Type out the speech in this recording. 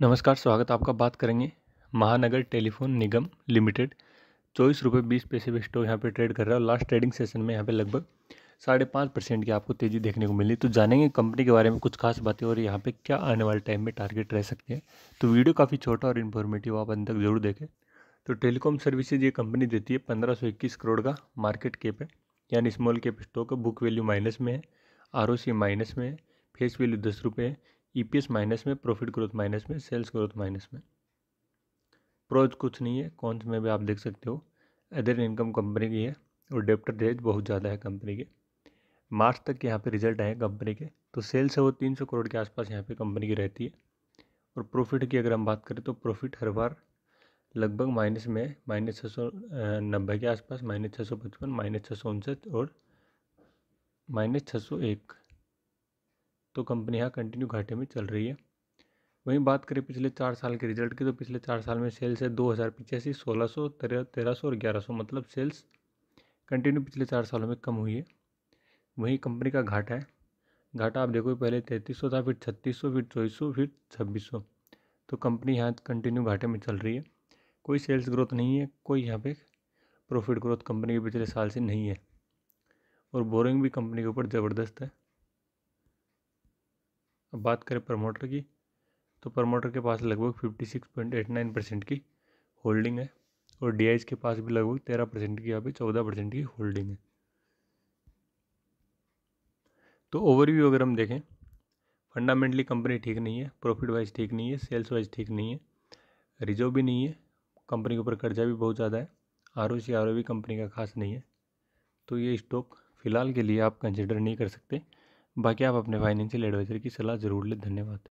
नमस्कार स्वागत आपका बात करेंगे महानगर टेलीफोन निगम लिमिटेड चौबीस रुपये बीस पैसे पे स्टॉक यहाँ पे ट्रेड कर रहा है और लास्ट ट्रेडिंग सेशन में यहाँ पे लगभग साढ़े पाँच परसेंट की आपको तेज़ी देखने को मिली तो जानेंगे कंपनी के बारे में कुछ खास बातें और यहाँ पे क्या आने वाले टाइम में टारगेट रह सकते हैं तो वीडियो काफ़ी छोटा और इन्फॉर्मेटिव आप अंत तक जरूर देखें तो टेलीकॉम सर्विसेज ये कंपनी देती है पंद्रह करोड़ का मार्केट कैप है यानी small cap stock book value minus में है आर माइनस में है फेस वैल्यू दस रुपये है ईपीएस e माइनस में प्रॉफिट ग्रोथ माइनस में सेल्स ग्रोथ माइनस में प्रोज कुछ नहीं है कौन से में भी आप देख सकते हो अदर इनकम कंपनी की है और डेप्टर डेज बहुत ज़्यादा है कंपनी के मार्च तक यहाँ पे रिजल्ट आए कंपनी के तो सेल्स है वो तीन सौ करोड़ के आसपास यहाँ पे कंपनी की रहती है और प्रॉफिट की अगर हम बात करें तो प्रॉफिट हर बार लगभग माइनस में माइनस छः सौ नब्बे के आसपास माइनस छः सौ पचपन माइनस छः सौ उनसठ और माइनस छः सौ एक तो कंपनी यहाँ कंटिन्यू घाटे में चल रही है वहीं बात करें पिछले चार साल के रिजल्ट की तो पिछले चार साल में सेल्स है दो हज़ार पिचासी सोलह सौ तेरह सौ और ग्यारह सौ मतलब सेल्स कंटिन्यू पिछले चार सालों में कम हुई है वहीं कंपनी का घाटा है घाटा आप देखो पहले तैंतीस सौ था फिर छत्तीस सौ फिर चौबीस सौ फिर छब्बीस सौ तो कंपनी यहाँ कंटिन्यू घाटे में चल रही है कोई सेल्स ग्रोथ नहीं है कोई यहाँ पे प्रॉफिट ग्रोथ कंपनी के पिछले साल से नहीं है और बोरिंग भी कंपनी के ऊपर ज़बरदस्त है अब बात करें प्रमोटर की तो प्रमोटर के पास लगभग fifty six point eight nine percent की होल्डिंग है और डी के पास भी लगभग तेरह परसेंट की यहाँ पे चौदह परसेंट की होल्डिंग है तो ओवरव्यू अगर हम देखें फंडामेंटली कंपनी ठीक नहीं है प्रॉफिट वाइज ठीक नहीं है सेल्स वाइज ठीक नहीं है रिजर्व भी नहीं है कंपनी के ऊपर कर्जा भी बहुत ज़्यादा है R O C R O भी कंपनी का खास नहीं है तो ये स्टॉक फ़िलहाल के लिए आप कंसिडर नहीं कर सकते बाकी आप अपने फाइनेंशियल एडवाइज़र की सलाह ज़रूर लें धन्यवाद